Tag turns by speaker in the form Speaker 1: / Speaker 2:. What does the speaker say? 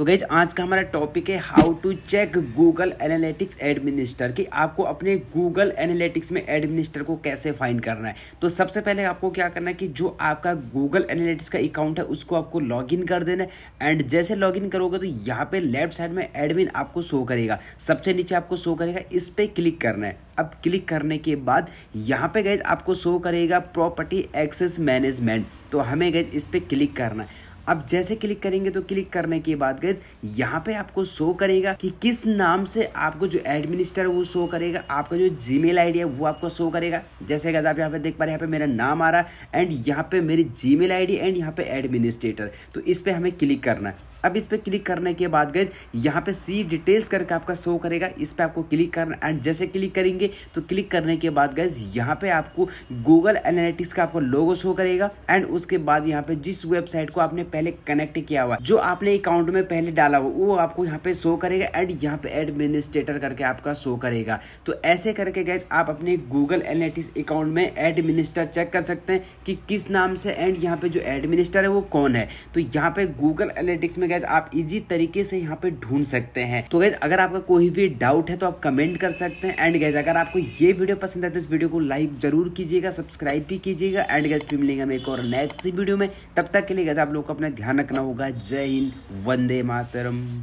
Speaker 1: तो गैज आज का हमारा टॉपिक है how to check Google analytics administer कि आपको अपने गूगल एनालिटिक्स में एडमिनिस्टर को कैसे फाइंड करना है तो सबसे पहले आपको क्या करना है कि जो आपका गूगल एनालिटिक्स का अकाउंट है उसको आपको लॉगिन कर देना है एंड जैसे लॉगिन करोगे तो यहाँ पे लेफ्ट साइड में एडमिन आपको शो करेगा सबसे नीचे आपको शो करेगा इस पर क्लिक करना है अब क्लिक करने के बाद यहाँ पे गैज आपको शो करेगा प्रॉपर्टी एक्सेस मैनेजमेंट तो हमें गैज इस पर क्लिक करना है अब जैसे क्लिक करेंगे तो क्लिक करने के बाद गैस यहाँ पे आपको शो करेगा कि किस नाम से आपको जो एडमिनिस्टर वो शो करेगा आपका जो जीमेल आईडी है वो आपको शो करेगा जैसे गज आप यहाँ पे देख पा रहे हैं यहाँ पे मेरा नाम आ रहा है एंड यहाँ पे मेरी जीमेल आईडी एंड यहाँ पे एडमिनिस्ट्रेटर तो इस पर हमें क्लिक करना है अब इस पर क्लिक करने के बाद गए यहाँ पे सी डिटेल्स करके आपका शो करेगा इस पर आपको क्लिक करना एंड जैसे क्लिक करेंगे तो क्लिक करने के बाद गए यहाँ पे आपको गूगल एनालिटिक्स का आपको लोगो शो करेगा एंड उसके बाद यहाँ पे जिस वेबसाइट को आपने पहले कनेक्ट किया हुआ जो आपने अकाउंट में पहले डाला हुआ वो आपको यहाँ पे शो करेगा एंड यहाँ पे एडमिनिस्ट्रेटर करके आपका शो करेगा तो ऐसे करके गए आप अपने गूगल एनालिटिक्स अकाउंट में एडमिनिस्टर चेक कर सकते हैं कि किस नाम से एंड यहाँ पे जो एडमिनिस्टर है वो कौन है तो यहाँ पे गूगल एनालिटिक्स में गैस आप इजी तरीके से यहाँ पे ढूंढ सकते हैं तो गैस अगर आपका कोई भी डाउट है तो आप कमेंट कर सकते हैं एंड गैस अगर आपको ये वीडियो पसंद है तो इस वीडियो को लाइक जरूर कीजिएगा सब्सक्राइब भी कीजिएगा एंड गैस फिर मिलेगा मेरे और नेक्स्ट वीडियो में तब तक के लिए गैस आप लोग को अपना ध्यान रखना होगा जय हिंद वंदे मातरम